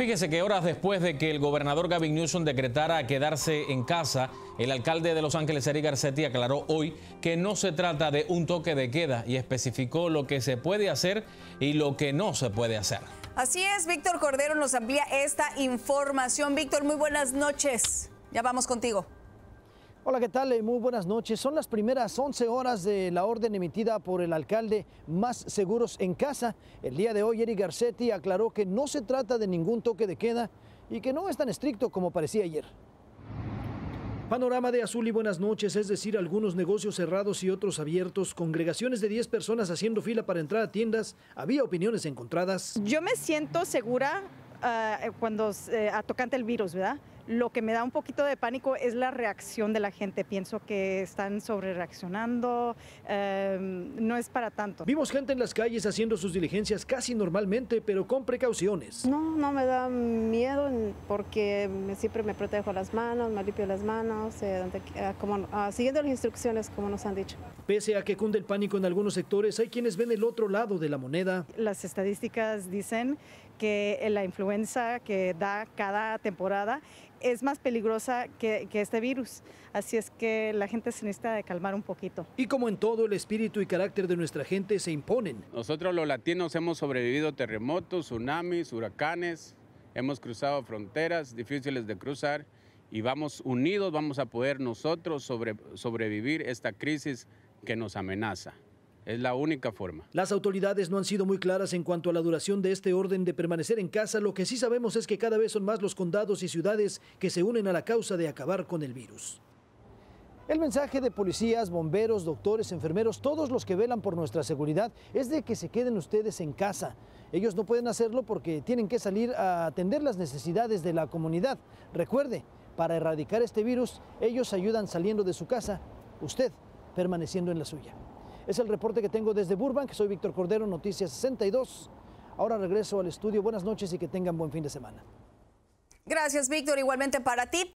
Fíjese que horas después de que el gobernador Gavin Newsom decretara quedarse en casa, el alcalde de Los Ángeles, Eric Garcetti, aclaró hoy que no se trata de un toque de queda y especificó lo que se puede hacer y lo que no se puede hacer. Así es, Víctor Cordero nos amplía esta información. Víctor, muy buenas noches. Ya vamos contigo. Hola, ¿qué tal? Muy buenas noches. Son las primeras 11 horas de la orden emitida por el alcalde Más Seguros en Casa. El día de hoy, Eric Garcetti aclaró que no se trata de ningún toque de queda y que no es tan estricto como parecía ayer. Panorama de azul y buenas noches, es decir, algunos negocios cerrados y otros abiertos, congregaciones de 10 personas haciendo fila para entrar a tiendas, había opiniones encontradas. Yo me siento segura ah, cuando eh, tocante el virus, ¿verdad? Lo que me da un poquito de pánico es la reacción de la gente. Pienso que están sobre reaccionando, em, no es para tanto. Vimos gente en las calles haciendo sus diligencias casi normalmente, pero con precauciones. No, no me da miedo porque siempre me protejo las manos, me limpio las manos, eh, ah, ah, siguiendo las instrucciones como nos han dicho. Pese a que cunde el pánico en algunos sectores, hay quienes ven el otro lado de la moneda. Las estadísticas dicen que la influenza que da cada temporada es más peligrosa que, este virus. Así es que la gente se necesita de calmar un poquito. Y como en todo, el espíritu y carácter de nuestra gente se imponen. Nosotros los latinos hemos sobrevivido terremotos, tsunamis, huracanes, hemos cruzado fronteras difíciles de cruzar y vamos unidos, vamos a poder nosotros sobrevivir esta crisis que nos amenaza. Es la única forma. Las autoridades no han sido muy claras en cuanto a la duración de este orden de permanecer en casa. Lo que sí sabemos es que cada vez son más los condados y ciudades que se unen a la causa de acabar con el virus. El mensaje de policías, bomberos, doctores, enfermeros, todos los que velan por nuestra seguridad es de que se queden ustedes en casa. Ellos no pueden hacerlo porque tienen que salir a atender las necesidades de la comunidad. Recuerde, para erradicar este virus, ellos ayudan saliendo de su casa, usted permaneciendo en la suya. Es el reporte que tengo desde Burbank. Soy Víctor Cordero, Noticias 62. Ahora regreso al estudio. Buenas noches y que tengan buen fin de semana. Gracias, Víctor. Igualmente para ti.